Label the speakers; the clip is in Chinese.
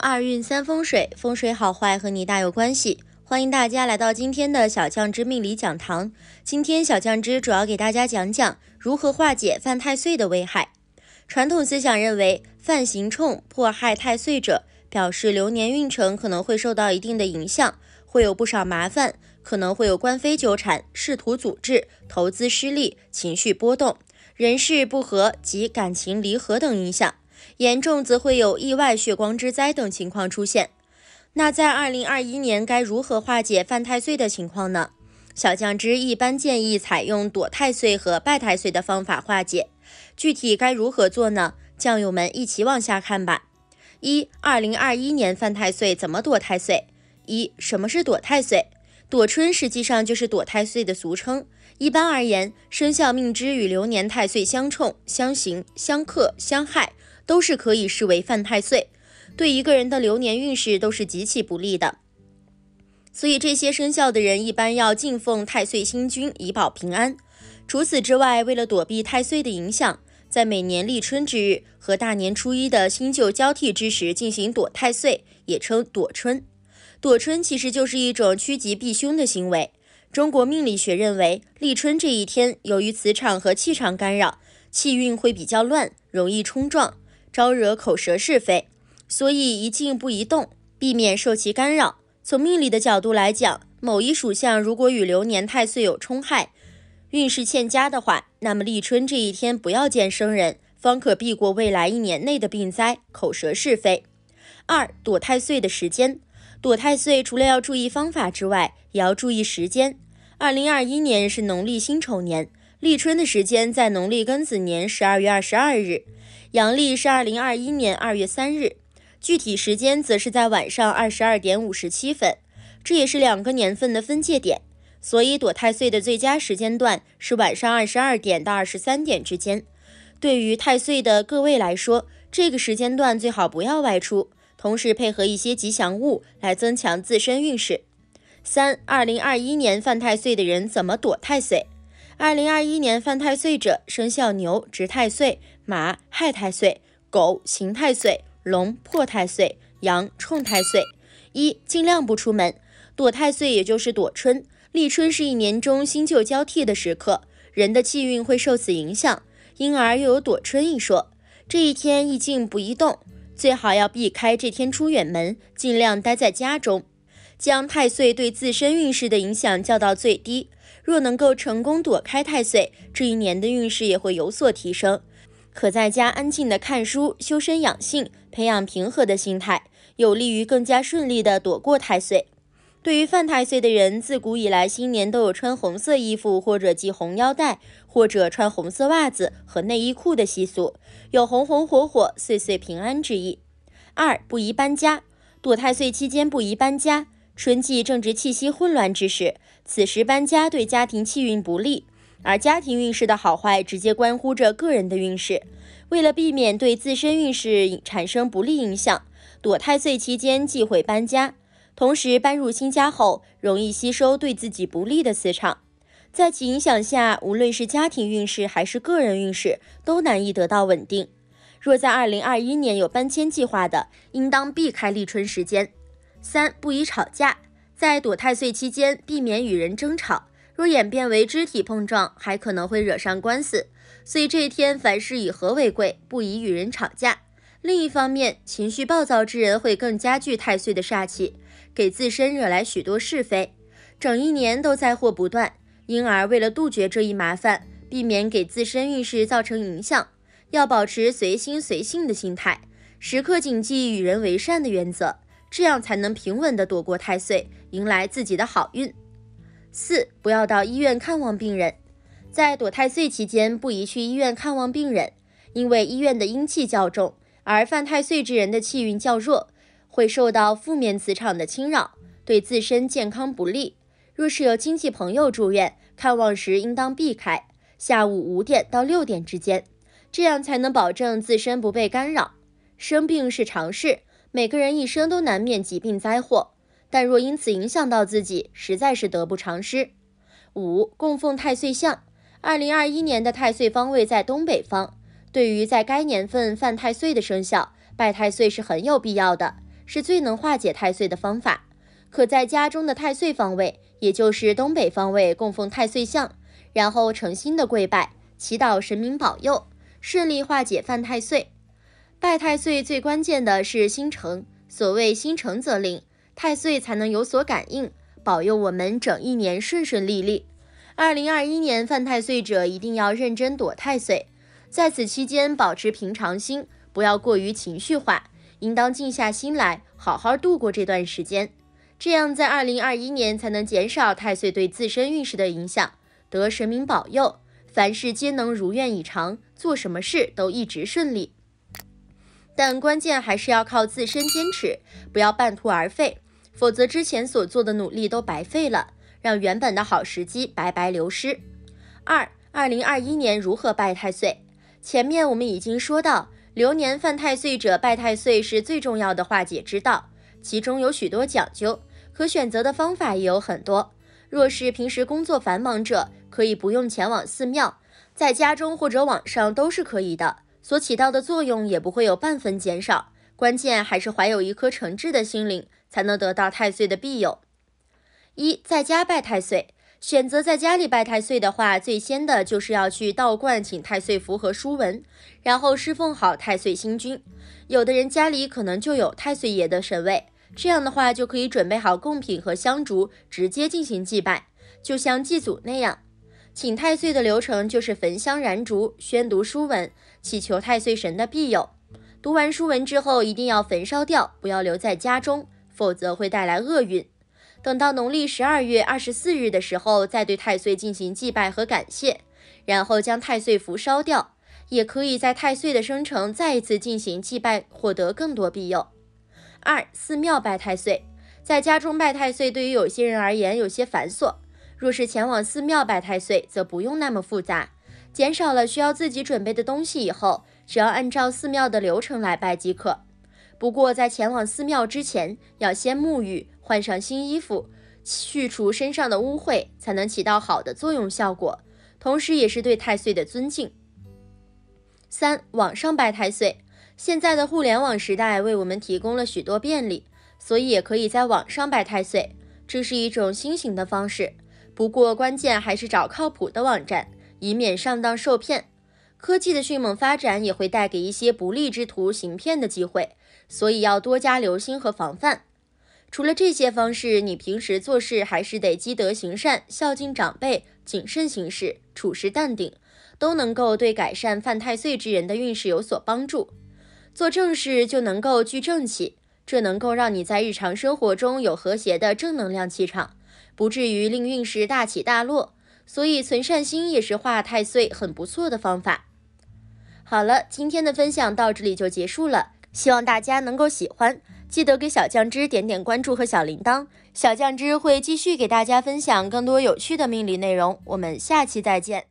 Speaker 1: 二运三风水，风水好坏和你大有关系。欢迎大家来到今天的小将之命理讲堂。今天小将之主要给大家讲讲如何化解犯太岁的危害。传统思想认为，犯刑冲破害太岁者，表示流年运程可能会受到一定的影响，会有不少麻烦，可能会有官非纠缠、仕途阻滞、投资失利、情绪波动、人事不和及感情离合等影响。严重则会有意外血光之灾等情况出现。那在二零二一年该如何化解犯太岁的情况呢？小将之一般建议采用躲太岁和拜太岁的方法化解。具体该如何做呢？酱友们一起往下看吧。一、二零二一年犯太岁怎么躲太岁？一、什么是躲太岁？躲春实际上就是躲太岁的俗称。一般而言，生肖命支与流年太岁相冲、相刑、相克、相害。都是可以视为犯太岁，对一个人的流年运势都是极其不利的。所以这些生肖的人一般要敬奉太岁星君以保平安。除此之外，为了躲避太岁的影响，在每年立春之日和大年初一的新旧交替之时进行躲太岁，也称躲春。躲春其实就是一种趋吉避凶的行为。中国命理学认为，立春这一天由于磁场和气场干扰，气运会比较乱，容易冲撞。招惹口舌是非，所以一静不宜动，避免受其干扰。从命理的角度来讲，某一属相如果与流年太岁有冲害，运势欠佳的话，那么立春这一天不要见生人，方可避过未来一年内的病灾、口舌是非。二躲太岁的时间，躲太岁除了要注意方法之外，也要注意时间。二零二一年是农历辛丑年，立春的时间在农历庚子年十二月二十二日。阳历是二零二一年二月三日，具体时间则是在晚上二十二点五十七分，这也是两个年份的分界点，所以躲太岁的最佳时间段是晚上二十二点到二十三点之间。对于太岁的各位来说，这个时间段最好不要外出，同时配合一些吉祥物来增强自身运势。三，二零二一年犯太岁的人怎么躲太岁？二零二一年犯太岁者，生肖牛值太岁，马害太岁，狗刑太岁，龙破太岁，羊冲太岁。一尽量不出门，躲太岁也就是躲春。立春是一年中新旧交替的时刻，人的气运会受此影响，因而又有躲春一说。这一天宜静不宜动，最好要避开这天出远门，尽量待在家中，将太岁对自身运势的影响降到最低。若能够成功躲开太岁，这一年的运势也会有所提升。可在家安静的看书、修身养性，培养平和的心态，有利于更加顺利的躲过太岁。对于犯太岁的人，自古以来新年都有穿红色衣服或者系红腰带，或者穿红色袜子和内衣裤的习俗，有红红火火、岁岁平安之意。二，不宜搬家。躲太岁期间不宜搬家。春季正值气息混乱之时，此时搬家对家庭气运不利，而家庭运势的好坏直接关乎着个人的运势。为了避免对自身运势产生不利影响，躲太岁期间忌讳搬家。同时，搬入新家后容易吸收对自己不利的磁场，在其影响下，无论是家庭运势还是个人运势都难以得到稳定。若在二零二一年有搬迁计划的，应当避开立春时间。三不宜吵架，在躲太岁期间，避免与人争吵，若演变为肢体碰撞，还可能会惹上官司。所以这一天凡事以和为贵，不宜与人吵架。另一方面，情绪暴躁之人会更加剧太岁的煞气，给自身惹来许多是非，整一年都灾祸不断。因而为了杜绝这一麻烦，避免给自身运势造成影响，要保持随心随性的心态，时刻谨记与人为善的原则。这样才能平稳地躲过太岁，迎来自己的好运。四、不要到医院看望病人。在躲太岁期间，不宜去医院看望病人，因为医院的阴气较重，而犯太岁之人的气运较弱，会受到负面磁场的侵扰，对自身健康不利。若是有亲戚朋友住院，看望时应当避开下午五点到六点之间，这样才能保证自身不被干扰。生病是常事。每个人一生都难免疾病灾祸，但若因此影响到自己，实在是得不偿失。五供奉太岁像，二零二一年的太岁方位在东北方，对于在该年份犯太岁的生肖，拜太岁是很有必要的，是最能化解太岁的方法。可在家中的太岁方位，也就是东北方位供奉太岁像，然后诚心的跪拜，祈祷神明保佑，顺利化解犯太岁。拜太岁最关键的是心诚，所谓心诚则灵，太岁才能有所感应，保佑我们整一年顺顺利利。二零二一年犯太岁者一定要认真躲太岁，在此期间保持平常心，不要过于情绪化，应当静下心来好好度过这段时间，这样在二零二一年才能减少太岁对自身运势的影响，得神明保佑，凡事皆能如愿以偿，做什么事都一直顺利。但关键还是要靠自身坚持，不要半途而废，否则之前所做的努力都白费了，让原本的好时机白白流失。二二零二一年如何拜太岁？前面我们已经说到，流年犯太岁者拜太岁是最重要的化解之道，其中有许多讲究，可选择的方法也有很多。若是平时工作繁忙者，可以不用前往寺庙，在家中或者网上都是可以的。所起到的作用也不会有半分减少，关键还是怀有一颗诚挚的心灵，才能得到太岁的庇佑。一在家拜太岁，选择在家里拜太岁的话，最先的就是要去道观请太岁符和书文，然后侍奉好太岁星君。有的人家里可能就有太岁爷的神位，这样的话就可以准备好贡品和香烛，直接进行祭拜，就像祭祖那样。请太岁的流程就是焚香燃烛、宣读书文、祈求太岁神的庇佑。读完书文之后，一定要焚烧掉，不要留在家中，否则会带来厄运。等到农历十二月二十四日的时候，再对太岁进行祭拜和感谢，然后将太岁符烧掉。也可以在太岁的生辰再一次进行祭拜，获得更多庇佑。二、寺庙拜太岁。在家中拜太岁，对于有些人而言有些繁琐。若是前往寺庙拜太岁，则不用那么复杂，减少了需要自己准备的东西以后，只要按照寺庙的流程来拜即可。不过在前往寺庙之前，要先沐浴、换上新衣服，去除身上的污秽，才能起到好的作用效果，同时也是对太岁的尊敬。三、网上拜太岁。现在的互联网时代为我们提供了许多便利，所以也可以在网上拜太岁，这是一种新型的方式。不过，关键还是找靠谱的网站，以免上当受骗。科技的迅猛发展也会带给一些不利之徒行骗的机会，所以要多加留心和防范。除了这些方式，你平时做事还是得积德行善，孝敬长辈，谨慎行事，处事淡定，都能够对改善犯太岁之人的运势有所帮助。做正事就能够聚正气，这能够让你在日常生活中有和谐的正能量气场。不至于令运势大起大落，所以存善心也是化太岁很不错的方法。好了，今天的分享到这里就结束了，希望大家能够喜欢，记得给小酱汁点点关注和小铃铛，小酱汁会继续给大家分享更多有趣的命理内容，我们下期再见。